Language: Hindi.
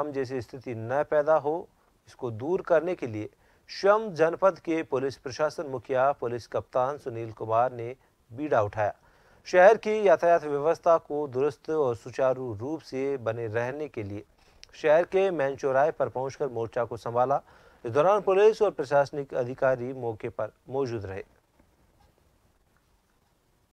हम जैसी स्थिति न पैदा हो इसको दूर करने के लिए स्वयं जनपद के पुलिस प्रशासन मुखिया पुलिस कप्तान सुनील कुमार ने बीड़ा उठाया शहर की यातायात व्यवस्था को दुरुस्त और सुचारू रूप से बने रहने के लिए शहर के मैन चौराहे पर पहुंचकर मोर्चा को संभाला इस दौरान पुलिस और प्रशासनिक अधिकारी मौके पर मौजूद रहे